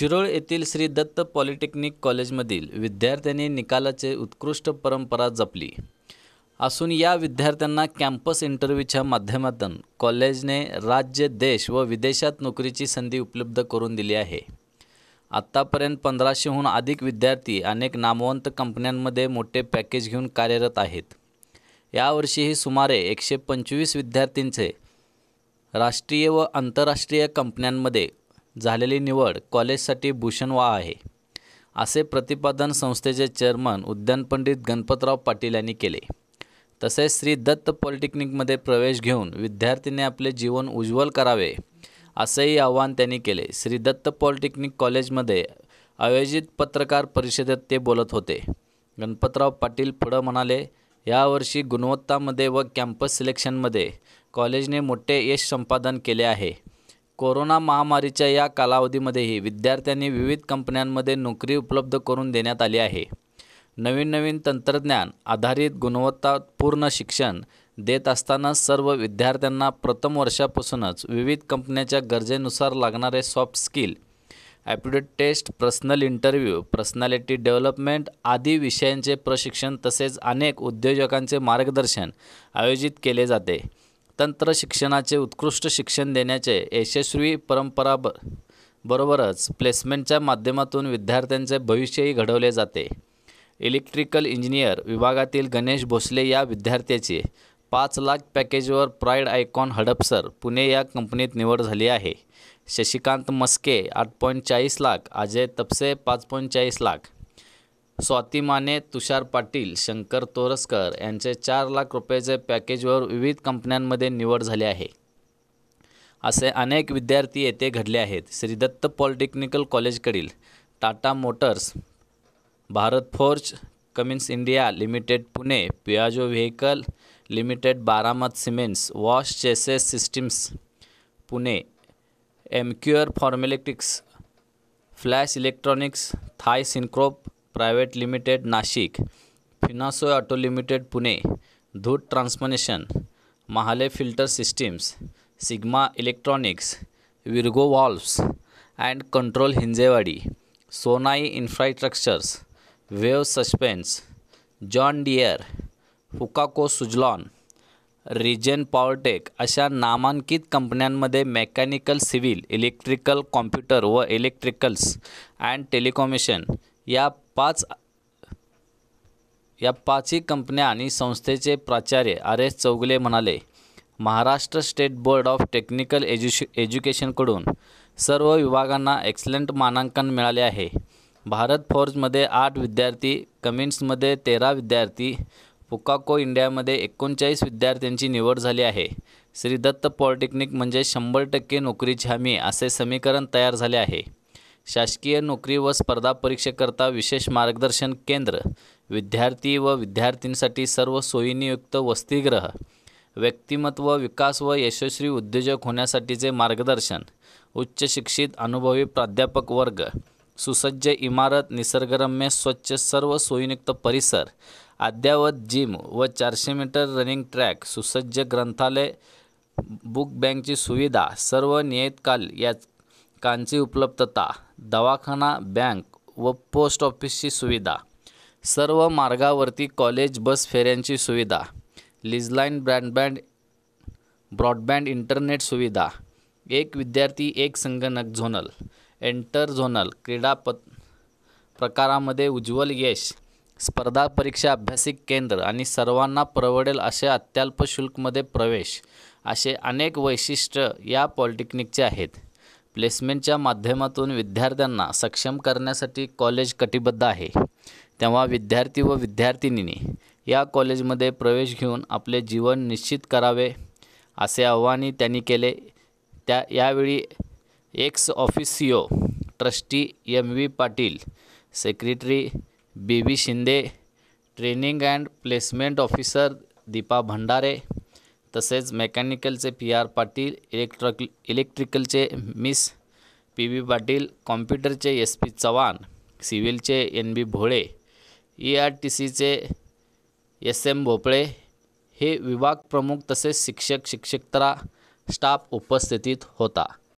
शिरोळ येथील श्री दत्त पॉलिटेक्निक कॉलेजमधील विद्यार्थ्यांनी निकालाचे उत्कृष्ट परंपरा जपली असून या विद्यार्थ्यांना कॅम्पस इंटरव्ह्यूच्या माध्यमातून कॉलेजने राज्य देश व विदेशात नोकरीची संधी उपलब्ध करून दिली आहे आत्तापर्यंत पंधराशेहून अधिक विद्यार्थी अनेक नामवंत कंपन्यांमध्ये मोठे पॅकेज घेऊन कार्यरत आहेत यावर्षीही सुमारे एकशे पंचवीस विद्यार्थींचे राष्ट्रीय व आंतरराष्ट्रीय कंपन्यांमध्ये झालेली निवड कॉलेजसाठी भूषणवा आहे असे प्रतिपादन संस्थेचे चेअरमन उद्यान पंडित गणपतराव पाटील यांनी केले तसेच श्री दत्त पॉलिटेक्निकमध्ये प्रवेश घेऊन विद्यार्थ्यांनी आपले जीवन उज्ज्वल करावे असेही आवाहन त्यांनी केले श्री दत्त पॉलिटेक्निक कॉलेजमध्ये आयोजित पत्रकार परिषदेत ते बोलत होते गणपतराव पाटील पुढं म्हणाले यावर्षी गुणवत्तामध्ये व कॅम्पस सिलेक्शनमध्ये कॉलेजने मोठे यश संपादन केले आहे कोरोना महामारीच्या या कालावधीमध्येही विद्यार्थ्यांनी विविध कंपन्यांमध्ये नोकरी उपलब्ध करून देण्यात आली आहे नवीन नवीन तंत्रज्ञान आधारित गुणवत्तापूर्ण शिक्षण देत असताना सर्व विद्यार्थ्यांना प्रथम वर्षापासूनच विविध कंपन्याच्या गरजेनुसार लागणारे soft skill aptitude test personal interview personality development आदी विषयांचे प्रशिक्षण तसेच अनेक उद्योजकांचे मार्गदर्शन आयोजित केले जाते तंत्र शिक्षणाचे उत्कृष्ट शिक्षण देण्याचे यशस्वी परंपरा ब बरोबरच प्लेसमेंटच्या माध्यमातून विद्यार्थ्यांचे भविष्यही घडवले जाते इलेक्ट्रिकल इंजिनियर विभागातील गणेश भोसले या विद्यार्थ्याची पाच लाख पॅकेजवर प्राईड आयकॉन हडपसर पुणे या कंपनीत निवड झाली आहे शशिकांत मस्के आठ पॉईंट चाळीस लाख अजय तपसे पाच पॉईंट चाळीस लाख स्वातिमाने तुषार पाटील शंकर तोरसकर यांचे चार लाख रुपयाचे पॅकेजवर विविध कंपन्यांमध्ये निवड झाली आहे असे अनेक विद्यार्थी येथे घडले आहेत श्रीदत्त पॉलिटेक्निकल कॉलेजकडील Tata motors Bharat forge Cummins India limited Pune Piaggio vehicle limited Baramati cements wash chases systems Pune Emcure फॉर्मेलेक्टिक्स फ्लॅश इलेक्ट्रॉनिक्स थाय सिनक्रोप प्रायव्हेट लिमिटेड नाशिक फिनासो auto limited Pune Dhoot transmission Mahle filter systems sigma electronics Virgo valves and control Hinjewadi Sonai infrastructures wave suspense John Deere हुकाको Suzlon region powertech अशा नामांकित कंपन्यांमध्ये mechanical civil electrical computer व electricals and टेलिकॉमेशन या पाच या पाचही कंपन्या आणि संस्थेचे प्राचार्य आर एस चौगले म्हणाले Maharashtra state board of technical एज्युश एज्युकेशनकडून सर्व विभागांना एक्सलंट मानांकन मिळाले आहे भारत फोर्जमध्ये आठ विद्यार्थी कमिन्समध्ये तेरा विद्यार्थी पुकाको इंडियामध्ये एकोणचाळीस विद्यार्थ्यांची निवड झाली आहे श्री दत्त पॉलिटेक्निक म्हणजे शंभर टक्के नोकरीची हमी असे समीकरण तयार झाले आहे शासकीय नोकरी व स्पर्धा परीक्षेकरता विशेष मार्गदर्शन केंद्र विद्यार्थी व विद्यार्थींसाठी सर्व सोयीनियुक्त वसतिग्रह व्यक्तिमत्व विकास व यशस्वी उद्योजक होण्यासाठीचे मार्गदर्शन उच्च शिक्षित अनुभवी प्राध्यापक वर्ग सुसज्ज इमारत निसर्गरम्य स्वच्छ सर्व सोयीनियुक्त परिसर अद्यावत जिम व चारशे मीटर रनिंग ट्रॅक सुसज्ज ग्रंथालय बुक बँकची सुविधा सर्व नियतकाल या कांची उपलब्धता दवाखाना बँक व पोस्ट ऑफिसची सुविधा सर्व मार्गावरती कॉलेज बस फेऱ्यांची सुविधा लिजलाईन ब्रँडबँड ब्रॉडबँड इंटरनेट सुविधा एक विद्यार्थी एक संगणक झोनल एंटर झोनल क्रीडा प प्रकारामध्ये उज्ज्वल यश स्पर्धा परीक्षा अभ्यासिक केंद्र आणि सर्वांना परवडेल असे अत्यल्प शुल्कमध्ये प्रवेश असे अनेक वैशिष्ट्य या पॉलिटेक्निकचे आहेत प्लेसमेंटच्या माध्यमातून विद्यार्थ्यांना सक्षम करण्यासाठी कॉलेज कटिबद्ध आहे तेव्हा विद्यार्थी व विद्यार्थिनीने या कॉलेजमध्ये प्रवेश घेऊन आपले जीवन निश्चित करावे असे आव्हानही त्यांनी केले त्या यावेळी ex officio trustee M V Patil secretary B B Shinde training and placement officer Deepa Bhandare तसेच मेकॅनिकलचे पी आर पाटील इलेक्ट्रॉक इलेक्ट्रिकलचे मिस पी व्ही पाटील कॉम्प्युटरचे एस पी चव्हाण सिव्हिलचे N B Bhole E R T सीचे एस एम भोपळे हे विभाग प्रमुख तसेच शिक्षक शिक्षकतरा स्टाफ उपस्थितीत होता